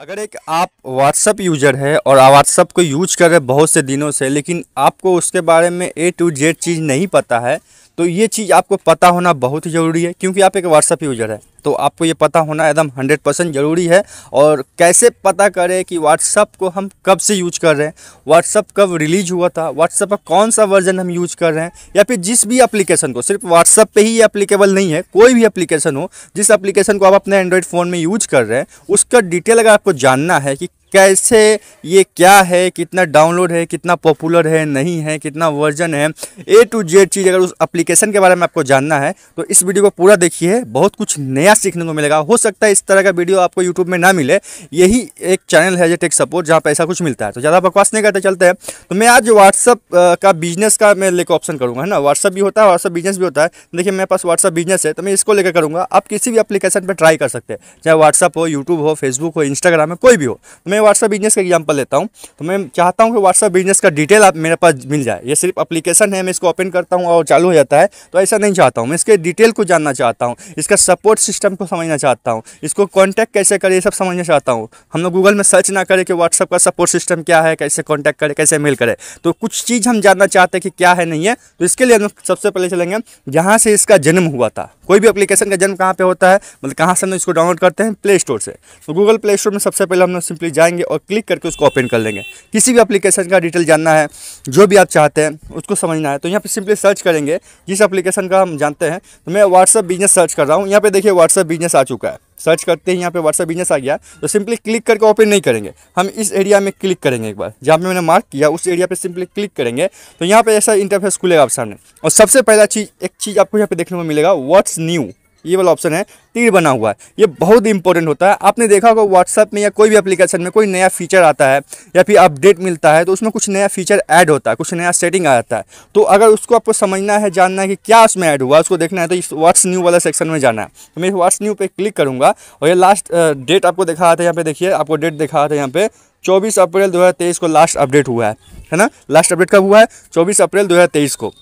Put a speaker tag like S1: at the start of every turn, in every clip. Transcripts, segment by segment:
S1: अगर एक आप व्हाट्सअप यूजर है और व्हाट्सअप को यूज कर रहे बहुत से दिनों से लेकिन आपको उसके बारे में ए टू जेड चीज़ नहीं पता है तो ये चीज़ आपको पता होना बहुत ही ज़रूरी है क्योंकि आप एक व्हाट्सअप यूजर है तो आपको ये पता होना एकदम हंड्रेड परसेंट ज़रूरी है और कैसे पता करें कि व्हाट्सअप को हम कब से यूज कर रहे हैं व्हाट्सअप कब रिलीज़ हुआ था व्हाट्सअप का कौन सा वर्जन हम यूज कर रहे हैं या फिर जिस भी एप्लीकेशन को सिर्फ व्हाट्सअप पे ही एप्लीकेबल नहीं है कोई भी एप्लीकेशन हो जिस एप्लीकेशन को आप अपने एंड्रॉयड फ़ोन में यूज कर रहे हैं उसका डिटेल अगर आपको जानना है कि कैसे ये क्या है कितना डाउनलोड है कितना पॉपुलर है नहीं है कितना वर्जन है ए टू जेड चीज़ अगर उस एप्लीकेशन के बारे में आपको जानना है तो इस वीडियो को पूरा देखिए बहुत कुछ नया नया सीखने को मिलेगा हो सकता है इस तरह का वीडियो आपको यूट्यूब में ना मिले यही एक चैनल है जो टेक सपोर्ट जहाँ पर कुछ मिलता है तो ज़्यादा बकवास नहीं करते चलते हैं तो मैं आज व्हाट्सअप का बिजनेस का मैं लेकर ऑप्शन करूँगा है ना व्हाट्सअप भी होता है व्हाट्सअप बिजनेस भी होता है देखिए मेरे पास व्हाट्सअप बिजनेस है तो मैं इसको लेकर करूँगा आप किसी भी अपलीकेशन पर ट्राई कर सकते हैं चाहे व्हाट्सअप हो यूट्यूब हो फेसबुक हो इंस्टाग्राम है कोई भी हो तो मैं व्हाट्सअप बिजनेस का एग्जाम्पल लेता हूँ तो मैं चाहता हूँ कि व्हाट्सअप बिजनेस का डिटेल आप मेरे पास मिल जाए ये सिर्फ अपलीकेशन है मैं इसको ओपन करता हूँ और चालू हो जाता है तो ऐसा नहीं चाहता हूँ मैं इसके डिटेल को जानना चाहता हूँ इसका सपोर्ट सिस्टम सिस्टम को समझना चाहता हूँ इसको कॉन्टैक्ट कैसे करें ये सब समझना चाहता हूँ हम लोग गूगल में सर्च ना करें कि व्हाट्सअप का सपोर्ट सिस्टम क्या है कैसे कॉन्टैक्ट करें कैसे मेल करें तो कुछ चीज़ हम जानना चाहते हैं कि क्या है नहीं है तो इसके लिए हम सबसे पहले चलेंगे जहाँ से इसका जन्म हुआ था कोई भी अपलीकेशन का जन्म कहाँ पर होता है मतलब कहाँ से हम इसको डाउनलोड करते हैं प्ले स्टोर से तो गूगल प्ले स्टोर में सबसे पहले हम लोग सिंपली जाएंगे और क्लिक करके उसको ओपन कर लेंगे किसी भी अपलीकेशन का डिटेल जानना है जो भी आप चाहते हैं उसको समझना है तो यहाँ पर सिंपली सर्च करेंगे जिस अप्लीकेशन का हम जानते हैं तो मैं व्हाट्सअप बिजनेस सर्च कर रहा हूँ यहाँ पे देखिए व्हाट्सअप व्हाट्सअप बिजनेस आ चुका है सर्च करते ही यहाँ पे व्हाट्सअप बिजनेस आ गया तो सिंपली क्लिक करके ओपन नहीं करेंगे हम इस एरिया में क्लिक करेंगे एक बार जहाँ पे मैंने मार्क किया उस एरिया पे सिंपली क्लिक करेंगे तो यहाँ पे ऐसा इंटरफेस खुलेगा आप सामने और सबसे पहला चीज़ एक चीज़ आपको यहाँ पे देखने को मिलेगा व्हाट्स न्यू ये वाला ऑप्शन है तीर बना हुआ है ये बहुत इंपॉर्टेंट होता है आपने देखा होगा व्हाट्सअप में या कोई भी एप्लीकेशन में कोई नया फीचर आता है या फिर अपडेट मिलता है तो उसमें कुछ नया फीचर ऐड होता है कुछ नया सेटिंग आ जाता है तो अगर उसको आपको समझना है जानना है कि क्या उसमें ऐड हुआ उसको देखना है तो इस व्हाट्स न्यू वाला सेक्शन में जाना है तो मैं व्हाट्स न्यू पर क्लिक करूँगा और ये लास्ट डेट आपको दिखा रहा था यहाँ पर देखिए आपको डेट दिखा रहा था यहाँ पर चौबीस अप्रैल दो को लास्ट अपडेट हुआ है है ना लास्ट अपडेट कब हुआ है चौबीस अप्रैल दो को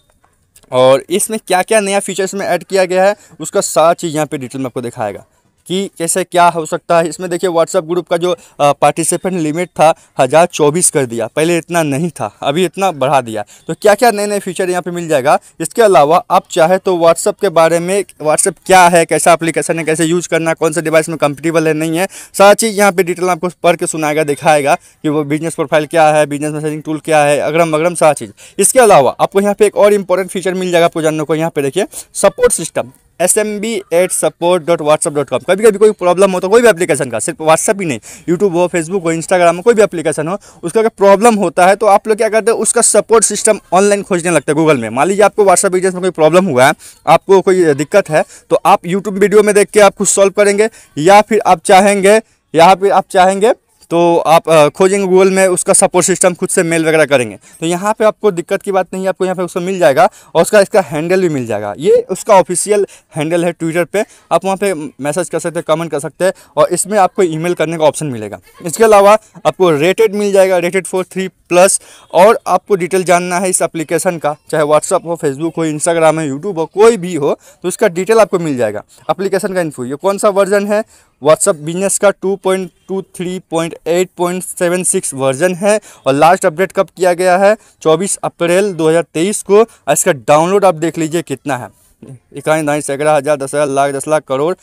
S1: और इसमें क्या क्या नया फीचर्स में ऐड किया गया है उसका सारा चीज़ यहाँ पे डिटेल में आपको दिखाएगा कि कैसे क्या हो सकता है इसमें देखिए व्हाट्सएप ग्रुप का जो पार्टिसिपेंट लिमिट था हज़ार चौबीस कर दिया पहले इतना नहीं था अभी इतना बढ़ा दिया तो क्या क्या नए नए फीचर यहाँ पर मिल जाएगा इसके अलावा आप चाहे तो व्हाट्सअप के बारे में व्हाट्सअप क्या है कैसा अप्लीकेशन है कैसे यूज़ करना कौन सा डिवाइस में कंफर्टेबल है नहीं है सारा चीज़ यहाँ पर डिटेल आपको पढ़ के सुनाएगा दिखाएगा कि वो बिजनेस प्रोफाइल क्या है बिजनेस मैसेजिंग टूल क्या है अगरम अगरम सारा चीज़ इसके अलावा आपको यहाँ पे एक और इंपॉर्टेंट फीचर मिल जाएगा आपको जानने को यहाँ पर देखिए support system S M B at support dot WhatsApp dot com कभी कभी कोई प्रॉब्लम हो तो कोई भी एप्लीकेशन का सिर्फ व्हाट्सअप ही नहीं यूट्यूब हो फेसबुक हो इंस्टाग्राम हो कोई भी एप्लीकेशन हो उसका अगर प्रॉब्लम होता है तो आप लोग क्या करते हैं उसका सपोर्ट सिस्टम ऑनलाइन खोजने लगते हैं गूगल में मान लीजिए आपको व्हाट्सअप बिजनेस में कोई प्रॉब्लम हुआ है आपको कोई दिक्कत है तो आप यूट्यूब वीडियो में देख के आप कुछ सॉल्व करेंगे या फिर आप चाहेंगे या फिर आप चाहेंगे तो आप खोजेंगे गूगल में उसका सपोर्ट सिस्टम खुद से मेल वगैरह करेंगे तो यहाँ पे आपको दिक्कत की बात नहीं है आपको यहाँ पे उसको मिल जाएगा और उसका इसका हैंडल भी मिल जाएगा ये उसका ऑफिशियल हैंडल है ट्विटर पे आप वहाँ पे मैसेज कर सकते हैं कमेंट कर सकते हैं और इसमें आपको ई करने का ऑप्शन मिलेगा इसके अलावा आपको रेटेड मिल जाएगा रेटेड फॉर थ्री प्लस और आपको डिटेल जानना है इस एप्लीकेशन का चाहे व्हाट्सअप हो फेसबुक हो इंस्टाग्राम हो यूट्यूब हो कोई भी हो तो उसका डिटेल आपको मिल जाएगा एप्लीकेशन का इन्फो ये कौन सा वर्जन है व्हाट्सअप बिजनेस का 2.23.8.76 वर्जन है और लास्ट अपडेट कब किया गया है 24 अप्रैल 2023 को इसका डाउनलोड आप देख लीजिए कितना है इक्कीस नाइस सैकड़ा हज़ार दस हज़ार लाख दस लाख करोड़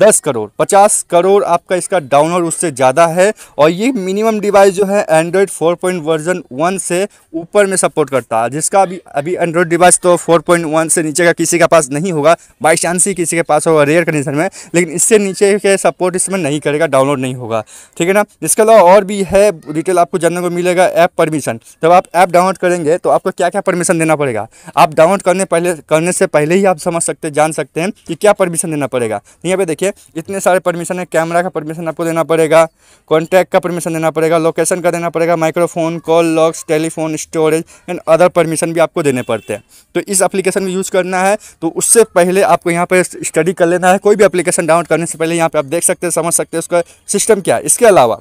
S1: दस करोड़ पचास करोड़ आपका इसका डाउनलोड उससे ज़्यादा है और ये मिनिमम डिवाइस जो है Android four point version one से ऊपर में सपोर्ट करता है जिसका अभी अभी एंड्रॉयड डिवाइस तो फोर पॉइंट वन से नीचे का किसी के पास नहीं होगा बाई चांस ही किसी के पास होगा रेयर कंडीशन में लेकिन इससे नीचे के सपोर्ट इसमें नहीं करेगा डाउनलोड नहीं होगा ठीक है ना इसके अलावा और भी है डिटेल आपको जानने को मिलेगा ऐप परमिशन जब आप ऐप डाउनलोड करेंगे तो आपको क्या क्या परमिशन देना पड़ेगा आप डाउनलोड करने पहले करने से पहले ही आप समझ सकते जान सकते हैं कि क्या परमिशन देना पड़ेगा तो यहाँ पे देखिए इतने सारे परमिशन है कैमरा का परमिशन आपको देना पड़ेगा कॉन्टैक्ट का परमिशन देना पड़ेगा लोकेशन का देना पड़ेगा microphone call logs telephone storage and other permission भी आपको देने पड़ते हैं तो इस अप्लीकेशन में यूज़ करना है तो उससे पहले आपको यहाँ पर स्टडी कर लेना है कोई भी अप्लीकेशन डाउनलोड करने से पहले यहाँ पर आप देख सकते हैं समझ सकते हैं उसका सिस्टम क्या है इसके अलावा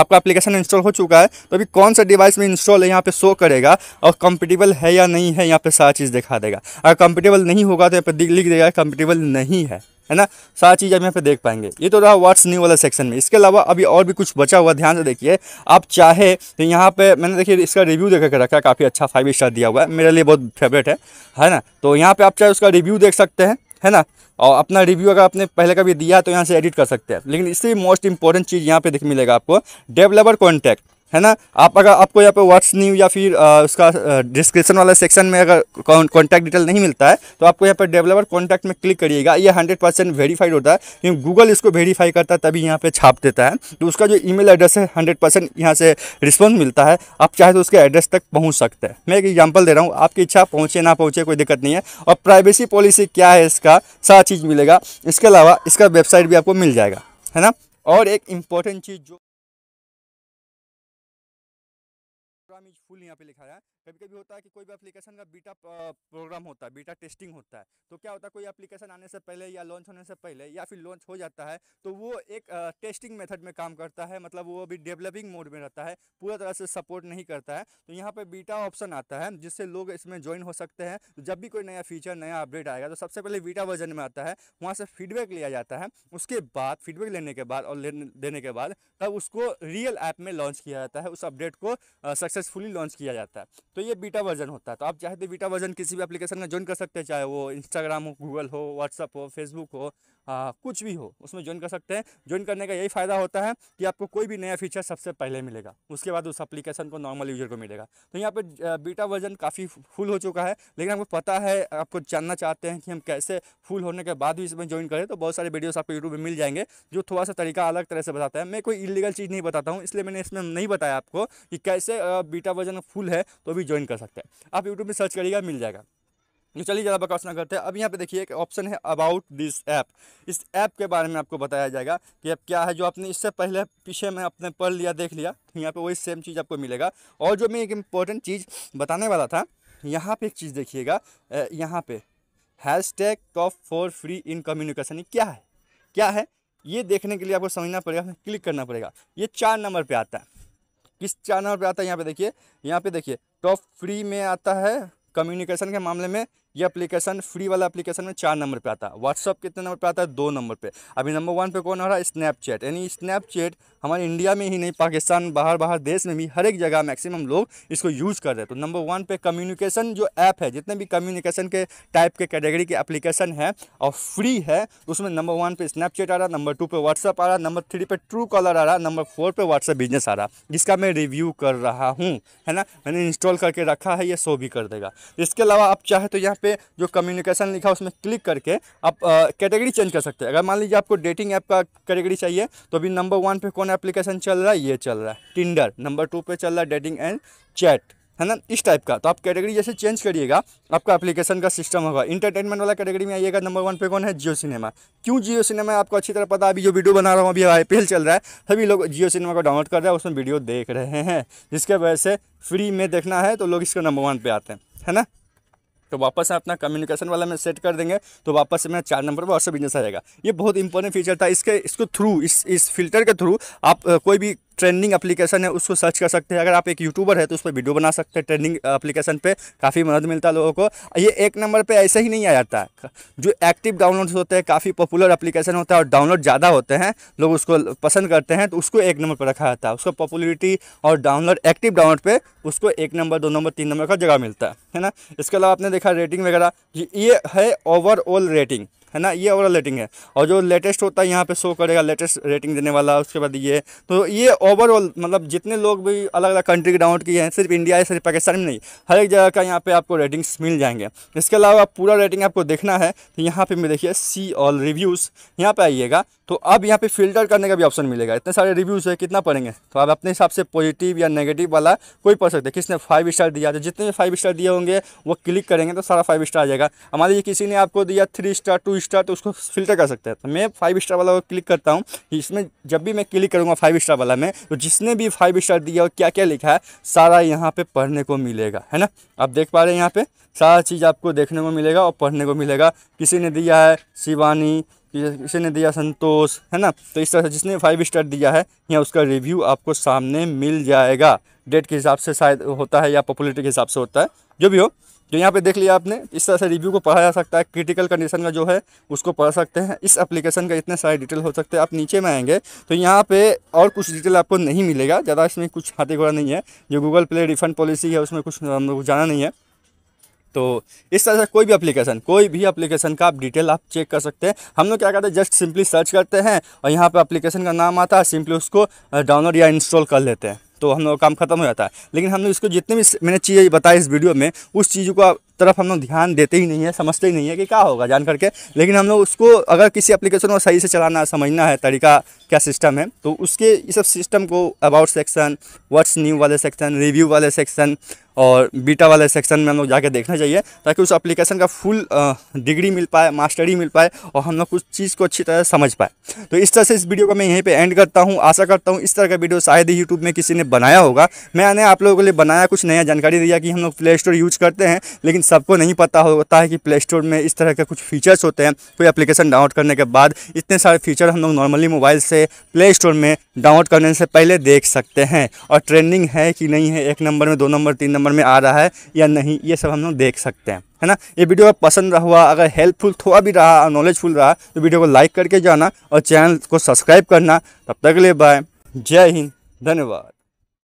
S1: आपका एप्लीकेशन इंस्टॉल हो चुका है तो अभी कौन सा डिवाइस में इंस्टॉल है यहाँ पे शो करेगा और कंपेटेबल है या नहीं है यहाँ पे सारा चीज़ दिखा देगा अगर कंपेटेबल नहीं होगा तो यहाँ पे लिख देगा कंपेटेबल नहीं है है ना सारा चीज़ आप यहाँ पे देख पाएंगे ये तो रहा व्हाट्स न्यू वाला सेक्शन में इसके अलावा अभी और भी कुछ बचा हुआ ध्यान से देखिए आप चाहे तो यहाँ पे मैंने देखिए इसका रिव्यू देख कर रखा है काफ़ी अच्छा फाइव स्टार दिया हुआ है मेरे लिए बहुत फेवरेट है है ना तो यहाँ पर आप चाहे उसका रिव्यू देख सकते हैं है ना और अपना रिव्यू अगर आपने पहले कभी दिया तो यहाँ से एडिट कर सकते हैं लेकिन इससे मोस्ट इंपॉर्टेंट चीज़ यहाँ पे देख मिलेगा आपको डेवलपर कॉन्टैक्ट है ना आप अगर आपको यहाँ पे व्हाट्स न्यू या फिर आ, उसका डिस्क्रिप्शन वाला सेक्शन में अगर कॉन्टैक्ट डिटेल नहीं मिलता है तो आपको यहाँ पे डेवलपर कॉन्टैक्ट में क्लिक करिएगा ये हंड्रेड परसेंट वेरीफाइड होता है क्योंकि गूगल इसको वेरीफाई करता है तभी यहाँ पे छाप देता है तो उसका जो ईमेल एड्रेस है हंड्रेड परसेंट यहाँ से रिस्पॉन्स मिलता है आप चाहे तो उसके एड्रेस तक पहुँच सकते हैं मैं एक एग्जाम्पल दे रहा हूँ आपकी इच्छा पहुँचे ना पहुँचे कोई दिक्कत नहीं है और प्राइवेसी पॉलिसी क्या है इसका सारा चीज़ मिलेगा इसके अलावा इसका वेबसाइट भी आपको मिल जाएगा है ना और एक इम्पॉर्टेंट चीज़ जो यहाँ पे लिखा है कभी कभी होता है कि कोई भी एप्लीकेशन का बीटा प्रोग्राम होता है बीटा टेस्टिंग होता है तो क्या होता है कोई एप्लीकेशन आने से पहले या लॉन्च होने से पहले या फिर लॉन्च हो जाता है तो वो एक टेस्टिंग मेथड में काम करता है मतलब वो अभी डेवलपिंग मोड में रहता है पूरा तरह से सपोर्ट नहीं करता है तो यहाँ पर बीटा ऑप्शन आता है जिससे लोग इसमें ज्वाइन हो सकते हैं तो जब भी कोई नया फीचर नया अपडेट आएगा तो सबसे पहले बीटा वर्जन में आता है वहाँ से फीडबैक लिया जाता है उसके बाद फीडबैक लेने के बाद और देने के बाद तब उसको रियल ऐप में लॉन्च किया जाता है उस अपडेट को सक्सेसफुली लॉन्च किया जाता है तो तो ये बीटा वर्जन होता है तो आप चाहे तो बीटा वर्जन किसी भी एप्लीकेशन में ज्वाइन कर सकते हैं चाहे वो इंस्टाग्राम हो गूगल हो व्हाट्सअप हो फेसबुक हो आ, कुछ भी हो उसमें ज्वाइन कर सकते हैं ज्वाइन करने का यही फ़ायदा होता है कि आपको कोई भी नया फीचर सबसे पहले मिलेगा उसके बाद उस एप्लीकेशन को नॉर्मल यूजर को मिलेगा तो यहाँ पर बीटा वर्जन काफ़ी फुल हो चुका है लेकिन आपको पता है आपको जानना चाहते हैं कि हम कैसे फुल होने के बाद भी इसमें ज्वाइन करें तो बहुत सारे वीडियोज आपको यूट्यूब में मिल जाएंगे जो थोड़ा सा तरीका अलग तरह से बताता है मैं कोई इलीगल चीज़ नहीं बताता हूँ इसलिए मैंने इसमें नहीं बताया आपको कि कैसे बीटा वर्जन फुल है तो भी ज्वाइन कर सकते हैं आप यूट्यूब में सर्च करिएगा मिल जाएगा तो चलिए ज़्यादा बकवास ना करते अब यहाँ पे देखिए एक ऑप्शन है अबाउट दिस ऐप इस ऐप के बारे में आपको बताया जाएगा कि अब क्या है जो आपने इससे पहले पीछे में आपने पढ़ लिया देख लिया यहाँ पे वही सेम चीज़ आपको मिलेगा और जो मैं एक इम्पॉर्टेंट चीज़ बताने वाला था यहाँ पे एक चीज़ देखिएगा यहाँ पे hashtag top for free in communication क्या है क्या है ये देखने के लिए आपको समझना पड़ेगा क्लिक करना पड़ेगा ये चार नंबर पर आता है किस चार नंबर पर आता है यहाँ पे देखिए यहाँ पे देखिए टॉप फ्री में आता है कम्युनिकेशन के मामले में ये एप्लीकेशन फ्री वाला एप्लीकेशन में चार नंबर पे आता है व्हाट्सअप कितने नंबर पे आता है दो नंबर पे अभी नंबर वन पे कौन हो रहा है स्नैपचैट यानी स्नैपचैट हमारे इंडिया में ही नहीं पाकिस्तान बाहर बाहर देश में भी हर एक जगह मैक्सिमम लोग इसको यूज़ कर रहे हैं तो नंबर वन पे कम्युनिकेशन जो ऐप है जितने भी कम्युनिकेशन के टाइप के कैटेगरी के एप्लीकेशन है और फ्री है उसमें नंबर वन पे स्नैपचैट आ रहा नंबर टू पे व्हाट्सअप आ रहा नंबर थ्री पे ट्रू कॉलर आ रहा नंबर फोर पे व्हाट्सअप बिजनेस आ रहा जिसका मैं रिव्यू कर रहा हूँ है ना मैंने इंस्टॉल करके रखा है ये शो भी कर देगा इसके अलावा आप चाहे तो यहाँ पे जो कम्युनिकेशन लिखा उसमें क्लिक करके आप कैटेगरी चेंज कर सकते हैं अगर मान लीजिए आपको डेटिंग ऐप का कैटेगरी चाहिए तो अभी नंबर वन पे कौन एप्लीकेशन चल रहा है ये चल रहा है टिंडर नंबर टू पे चल रहा है डेटिंग एंड चैट है ना इस टाइप का तो आप कैटेगरी जैसे चेंज करिएगा आपका एप्लीकेशन का सिस्टम होगा इंटरटेनमेंट वाला कैटेगरी में आइएगा नंबर वन पे कौन है जियो सिनेमा क्यों जियो सिनेमा आपको अच्छी तरह पता है अभी जो वीडियो बना रहा हूँ अभी आई चल रहा है सभी लोग जियो सिनेमा को डाउनलोड कर रहे हैं उसमें वीडियो देख रहे हैं जिसके वजह से फ्री में देखना है तो लोग इसको नंबर वन पर आते हैं है ना तो वापस से अपना कम्युनिकेशन वाला में सेट कर देंगे तो वापस से मेरा चार नंबर पर व्हाट्सअप बिजनेस आ जाएगा ये बहुत इंपॉर्टेंट फीचर था इसके इसको थ्रू इस इस फिल्टर के थ्रू आप कोई भी ट्रेंडिंग एप्लीकेशन है उसको सर्च कर सकते हैं अगर आप एक यूट्यूबर है तो उस पर वीडियो बना सकते हैं ट्रेंडिंग एप्लीकेशन पे काफ़ी मदद मिलता है लोगों को ये एक नंबर पे ऐसे ही नहीं आ जाता जो एक्टिव डाउनलोड्स होते हैं काफ़ी पॉपुलर एप्लीकेशन होता है और डाउनलोड ज़्यादा होते हैं लोग उसको पसंद करते हैं तो उसको एक नंबर पर रखा जाता है उसको पॉपुलरिटी और डाउनलोड एक्टिव डाउनलोड पर उसको एक नंबर दो नंबर तीन नंबर का जगह मिलता है है ना इसके अलावा आपने देखा रेटिंग वगैरह ये है ओवरऑल रेटिंग है ना ये ओवरऑल रेटिंग है और जो लेटेस्ट होता है यहाँ पे शो करेगा लेटेस्ट रेटिंग देने वाला उसके बाद ये तो ये ओवरऑल मतलब जितने लोग भी अलग अलग कंट्री के डाउनलोड किए हैं सिर्फ इंडिया या सिर्फ पाकिस्तान में नहीं हर एक जगह का यहाँ पे आपको रेटिंग्स मिल जाएंगे इसके अलावा पूरा रेटिंग आपको देखना है तो यहाँ पर देखिए सी ऑल रिव्यूज़ यहाँ पर आइएगा तो अब यहाँ पे फिल्टर करने का भी ऑप्शन मिलेगा इतने सारे रिव्यूज़ है कितना पढ़ेंगे तो आप अपने हिसाब से पॉजिटिव या नेगेटिव वाला कोई पढ़ सकते हैं किसने फाइव स्टार दिया तो जितने भी फाइव स्टार दिए होंगे वो क्लिक करेंगे तो सारा फाइव स्टार आ जाएगा हमारे लिए किसी ने आपको दिया थ्री स्टार टू स्टार तो उसको फिल्टर कर सकते हैं तो मैं फाइव स्टार वाला क्लिक करता हूँ इसमें जब भी मैं क्लिक करूँगा फाइव स्टार वाला में तो जिसने भी फाइव स्टार दिया और क्या क्या लिखा है सारा यहाँ पर पढ़ने को मिलेगा है ना आप देख पा रहे हैं यहाँ पर सारा चीज़ आपको देखने को मिलेगा और पढ़ने को मिलेगा किसी ने दिया है शिवानी किसी ने दिया संतोष है ना तो इस तरह से जिसने फाइव स्टार दिया है या उसका रिव्यू आपको सामने मिल जाएगा डेट के हिसाब से शायद होता है या पॉपुलरिटी के हिसाब से होता है जो भी हो जो यहाँ पे देख लिया आपने इस तरह से रिव्यू को पढ़ा जा सकता है क्रिटिकल कंडीशन का जो है उसको पढ़ सकते हैं इस एप्लीकेशन का इतने सारे डिटेल हो सकते हैं आप नीचे में आएंगे तो यहाँ पे और कुछ डिटेल आपको नहीं मिलेगा ज़्यादा इसमें कुछ हाथी घोड़ा नहीं है जो गूगल प्ले रिफंड पॉलिसी है उसमें कुछ हम लोग जाना नहीं है तो इस तरह से कोई भी एप्लीकेशन कोई भी एप्लीकेशन का आप डिटेल आप चेक कर सकते हैं हम लोग क्या करते हैं जस्ट सिंपली सर्च करते हैं और यहाँ पर अप्लीकेशन का नाम आता है सिंपली उसको डाउनलोड या इंस्टॉल कर लेते हैं तो हम लोग काम खत्म हो जाता है लेकिन हम लोग इसको जितने भी मैंने चीज़ें बताई इस वीडियो में उस चीज़ का तरफ हम लोग ध्यान देते ही नहीं है समझते ही नहीं है कि क्या होगा जान करके लेकिन हम लोग उसको अगर किसी एप्लीकेशन को सही से चलाना समझना है तरीका क्या सिस्टम है तो उसके इस सब सिस्टम को अबाउट सेक्शन व्हाट्स न्यू वाले सेक्शन रिव्यू वाले सेक्शन और बीटा वाले सेक्शन में हम लोग जाके देखना चाहिए ताकि उस एप्लीकेशन का फुल डिग्री मिल पाए मास्टरी मिल पाए और हम लोग कुछ चीज़ को अच्छी तरह समझ पाए तो इस तरह से इस वीडियो को मैं यहीं पे एंड करता हूँ आशा करता हूँ इस तरह का वीडियो शायद ही यूट्यूब में किसी ने बनाया होगा मैंने आप लोगों के लिए बनाया कुछ नया जानकारी दिया कि हम लोग प्ले स्टोर यूज़ करते हैं लेकिन सबको नहीं पता होता है कि प्ले स्टोर में इस तरह के कुछ फीचर्स होते हैं कोई अप्लीकेशन डाउनलोड करने के बाद इतने सारे फीचर हम लोग नॉर्मली मोबाइल से प्ले स्टोर में डाउनलोड करने से पहले देख सकते हैं और ट्रेंडिंग है कि नहीं है एक नंबर में दो नंबर तीन नंबर नंबर में आ रहा है या नहीं ये सब हम लोग देख सकते हैं है ना ये वीडियो अगर पसंद हुआ अगर हेल्पफुल थोड़ा भी रहा और नॉलेजफुल रहा तो वीडियो को लाइक करके जाना और चैनल को सब्सक्राइब करना तब तक ले बाय जय हिंद धन्यवाद